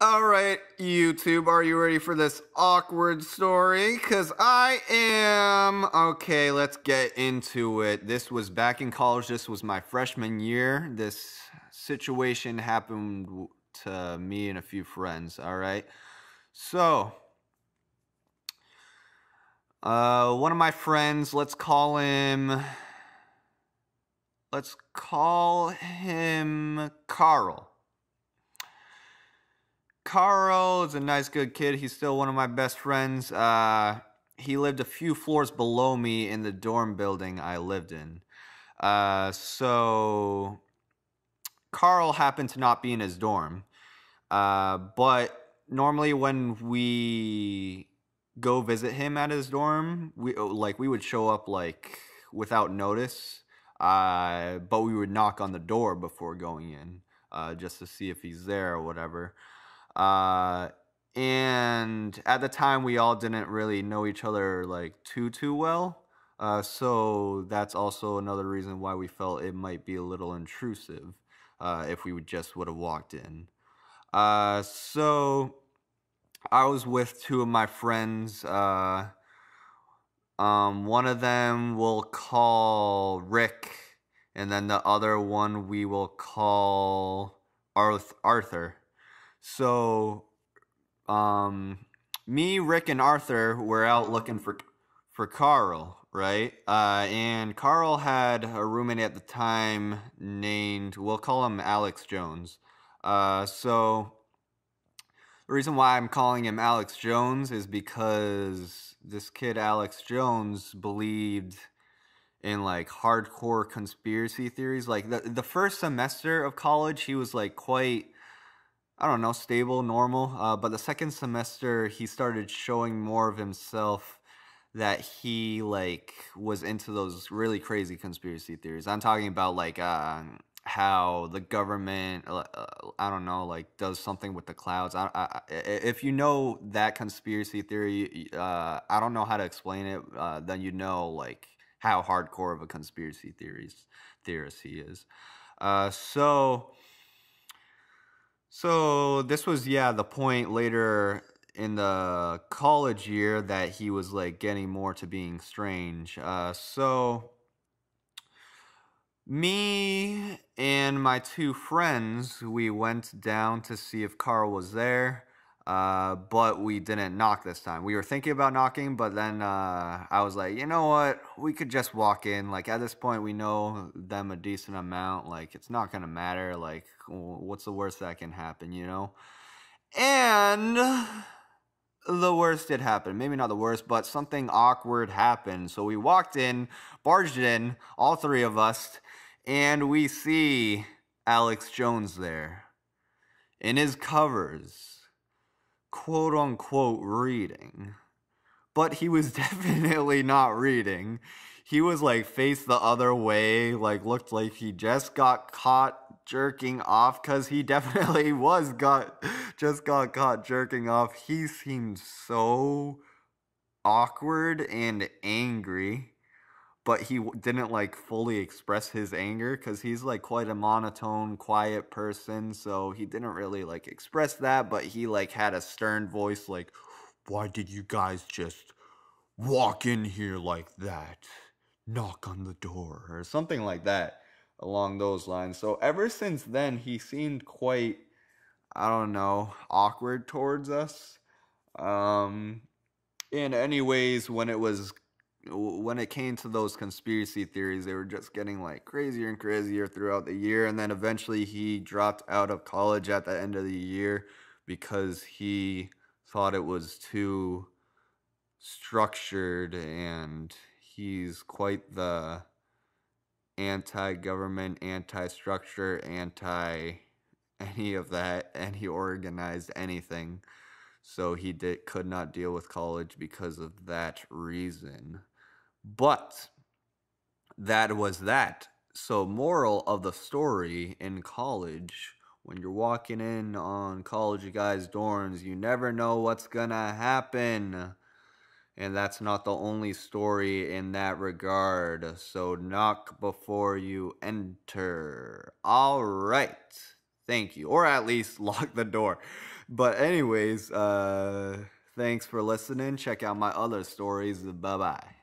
All right, YouTube, are you ready for this awkward story? Because I am. Okay, let's get into it. This was back in college. This was my freshman year. This situation happened to me and a few friends. All right. So, uh, one of my friends, let's call him. Let's call him Carl. Carl is a nice, good kid. He's still one of my best friends. Uh, he lived a few floors below me in the dorm building I lived in. Uh, so Carl happened to not be in his dorm. Uh, but normally when we go visit him at his dorm, we oh, like we would show up like without notice. Uh, but we would knock on the door before going in, uh, just to see if he's there or whatever. Uh, and at the time, we all didn't really know each other like too too well. Uh, so that's also another reason why we felt it might be a little intrusive uh, if we would just would have walked in. Uh, so I was with two of my friends. Uh, um, one of them will call Rick, and then the other one we will call Arth- Arthur. So, um, me, Rick, and Arthur were out looking for for Carl, right? Uh, and Carl had a roommate at the time named we'll call him Alex Jones. Uh, so the reason why I'm calling him Alex Jones is because this kid Alex Jones believed in like hardcore conspiracy theories. Like the the first semester of college, he was like quite I don't know, stable, normal. Uh, but the second semester, he started showing more of himself that he like was into those really crazy conspiracy theories. I'm talking about like uh, how the government, uh, uh, I don't know, like does something with the clouds. I, I, if you know that conspiracy theory, uh, I don't know how to explain it. Uh, then you know like how hardcore of a conspiracy theories theorist he is. Uh, so so this was yeah the point later in the college year that he was like getting more to being strange. Uh, so me and my two friends we went down to see if Carl was there. Uh, but we didn't knock this time. We were thinking about knocking, but then uh, I was like, you know what? We could just walk in. Like at this point, we know them a decent amount. Like it's not gonna matter. Like what's the worst that can happen? You know. And the worst did happen. Maybe not the worst, but something awkward happened. So we walked in, barged in, all three of us, and we see Alex Jones there in his covers quote unquote reading, but he was definitely not reading. He was like face the other way, like looked like he just got caught jerking off cuz he definitely was got just got caught jerking off. He seemed so awkward and angry but he didn't like fully express his anger because he's like quite a monotone quiet person so he didn't really like express that but he like had a stern voice like why did you guys just walk in here like that knock on the door or something like that along those lines so ever since then he seemed quite i don't know awkward towards us um and anyways when it was when it came to those conspiracy theories, they were just getting like crazier and crazier throughout the year. And then eventually he dropped out of college at the end of the year because he thought it was too structured and he's quite the anti-government, anti-structure, anti any of that, and he organized anything. So he did could not deal with college because of that reason. But that was that. So, moral of the story in college, when you're walking in on college guys' dorms, you never know what's gonna happen. And that's not the only story in that regard. So, knock before you enter. All right. Thank you. Or at least lock the door. But, anyways, uh, thanks for listening. Check out my other stories. Bye bye.